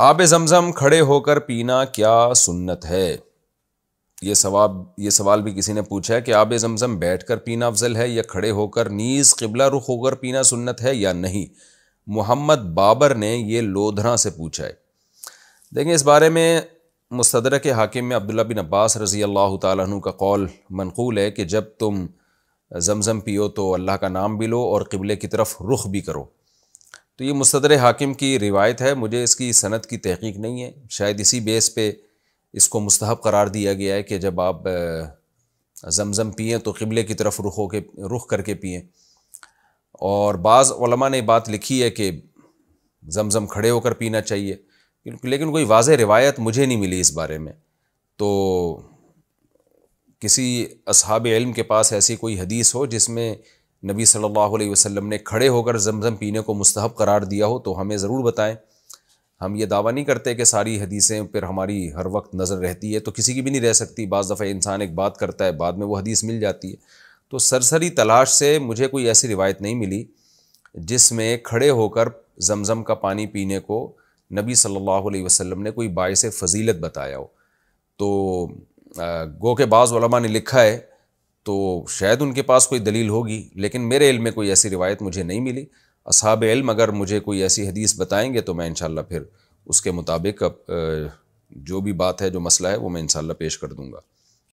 आब जमज़म खड़े होकर पीना क्या सुन्नत है ये सवाब ये सवाल भी किसी ने पूछा है कि आब जमज़म बैठ कर पीना अफजल है या खड़े होकर नीज़ किबला रुख होकर पीना सुन्नत है या नहीं मोहम्मद बाबर ने यह लोधरा से पूछा है देखिए इस बारे में मुस्तर के हाकिम में अब्दुल्ला बिन अब्बास रज़ी अल्लाह तु का कौल मनकूल है कि जब तुम जमज़म पियो तो अल्लाह का नाम भी लो और किबले की तरफ रुख भी करो तो ये मुस्तर हाकिम की रिवायत है मुझे इसकी सनत की तहकीक नहीं है शायद इसी बेस पे इसको मुस्तहब करार दिया गया है कि जब आप जमज़म पिएँ तो किबले की तरफ रुख हो के रुख करके पिएँ और बाज़ ने बात लिखी है कि जमज़म खड़े होकर पीना चाहिए लेकिन कोई वाज रिवायत मुझे नहीं मिली इस बारे में तो किसी असहाब इल्म के पास ऐसी कोई हदीस हो जिसमें नबी सल्लल्लाहु अलैहि वसल्लम ने खड़े होकर जमज़म पीने को मुस्तहब करार दिया हो तो हमें ज़रूर बताएं हम ये दावा नहीं करते कि सारी हदीसें फिर हमारी हर वक्त नज़र रहती है तो किसी की भी नहीं रह सकती बाज़ दफ़ा इंसान एक बात करता है बाद में वो हदीस मिल जाती है तो सरसरी तलाश से मुझे कोई ऐसी रिवायत नहीं मिली जिसमें खड़े होकर जमज़म का पानी पीने को नबी सल्लल्लाहु अलैहि वसल्लम ने कोई बायस फजीलत बताया हो तो गो के बाज़ ने लिखा है तो शायद उनके पास कोई दलील होगी लेकिन मेरे इल्म में कोई ऐसी रिवायत मुझे नहीं मिली असहाब इल्म अगर मुझे कोई ऐसी हदीस बताएंगे तो मैं इन फिर उसके मुताबिक जो भी बात है जो मसला है वो मैं इन पेश कर दूँगा